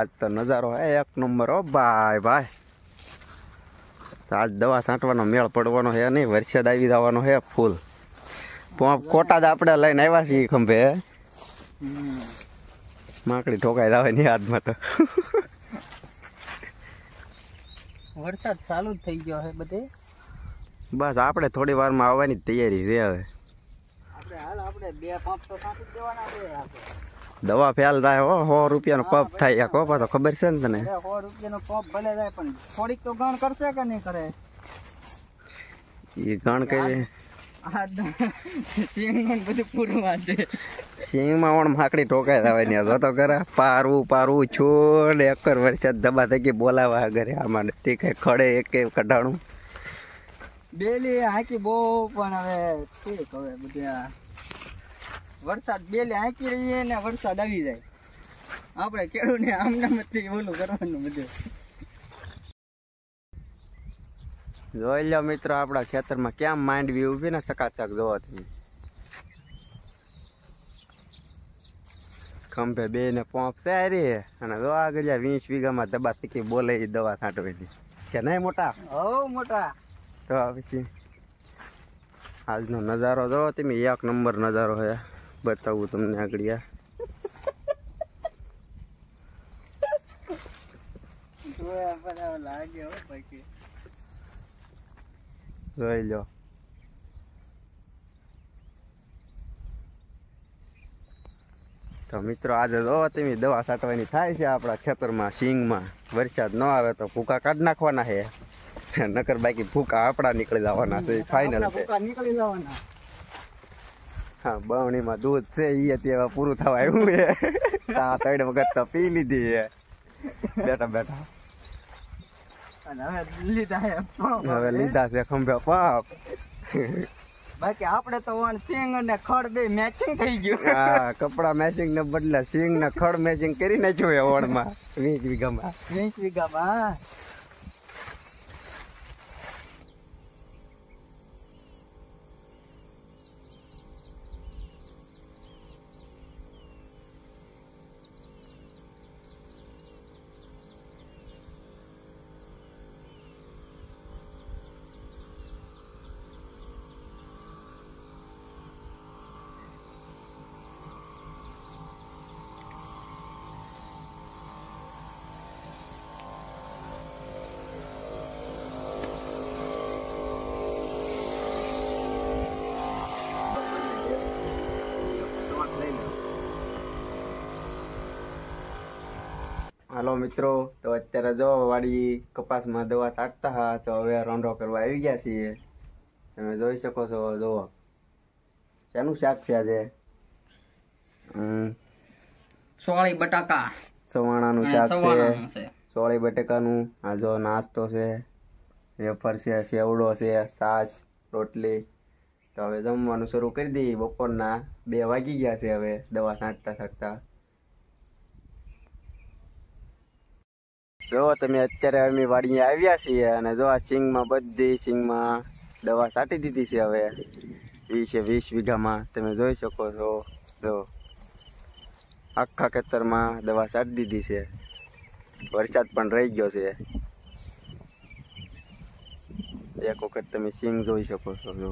આજ તો નજારો હે એક નંબર હો ભાઈ ભાઈ આજ દવા છાંટવાનો મેળ પડવાનો હે નહીં વરસાદ આવી જવાનો હે ફૂલ પોપ કોટા જ આપણે લઈને આવ્યા છીએ ખંભે માકડી ઠોકાઈ જાવે નહીં હાથમાં તો વરસાદ ચાલુ જ થઈ ગયો હે બધે બસ આપણે થોડી વારમાં આવવાની તૈયારી છે હવે આપણે હાલ આપણે બે પાંચ તો છાંટી દેવાના છે આપણે દવા ફેલ થાય હો સો રૂપિયાનો કપ થાય એક હો તો ખબર છે ને તને સો રૂપિયાનો પપ ભલે થાય પણ થોડીક તો ગણ કરશે કે નહીં કરે એ ગણ કરી સિંગમાં પણ માકડી ટોકાય થાય ને તો કરે પારવું પારવું છોડ એકર વરસાદ દબા થકી બોલાવા ઘરે આ તે કઈ ખડે એક કઢાણું બેલી હાકી બહુ પણ હવે વરસાદ બેલે આંકી રહીએ ને વરસાદ આવી જાય આપણે ખેડૂને આમનામથી ઓલું કરવાનું બધું જોઈ લો મિત્રો આપણા ખેતરમાં કેમ માંડવી ઉભી ને ચકાચક જોવો તમે ખંભે બે ને પોંપ છે રે અને જો આગળ વીસ વીઘામાં દબા શીખી બોલે એ દવા છાંટવેલી કે નહીં મોટા હો મોટા તો પછી આજનો નજારો જો તમે એક નંબર નજારો હે બતાવું તમને આગળ તો મિત્રો આજે જો તમે દવા છાંટવાની થાય છે આપણા ખેતરમાં માં વરસાદ ન આવે તો ભૂકા કાઢી નાખવાના છે નકર બાકી ફૂકા આપડા નીકળી જવાના છે ફાઈનલ નીકળી જવાના હા બવણીમાં દૂધ છે ઈ અત્યારે પૂરું થવા આવ્યું છે તા ત્રણ વખત તો પી લીધી એ બેઠા બેઠા હવે લીધા છે ખંભે પાપ બાકી આપણે તો વન સિંગ અને ખડ બે મેચિંગ થઈ ગયું હા કપડા મેચિંગ ને બદલે સિંગ ને ખડ મેચિંગ કરી નાખ્યું એ ઓળમાં વીસ વીઘામાં વીસ વીઘામાં મિત્રો તો અત્યારે જો વાડી કપાસમાં દવા છાંટતા હા તો હવે રોંઢો કરવા આવી ગયા છીએ તમે જોઈ શકો છો જુઓ શેનું શાક છે આજે સોળી બટાકા સવાણાનું શાક છે સોળી બટાકાનું આ જો નાસ્તો છે વેફર છે સેવડો છે છાશ રોટલી તો હવે જમવાનું શરૂ કરી દઈએ બપોરના બે વાગી ગયા છે હવે દવા છાંટતા છાંટતા જો તમે અત્યારે અમે વાડીએ આવ્યા છીએ અને જો આ સિંગમાં બધી સિંગમાં દવા છાંટી દીધી છે હવે વીસે વીસ વીઘામાં તમે જોઈ શકો છો જો આખા ખેતરમાં દવા છાંટી દીધી છે વરસાદ પણ રહી ગયો છે એક વખત તમે સિંગ જોઈ શકો છો જો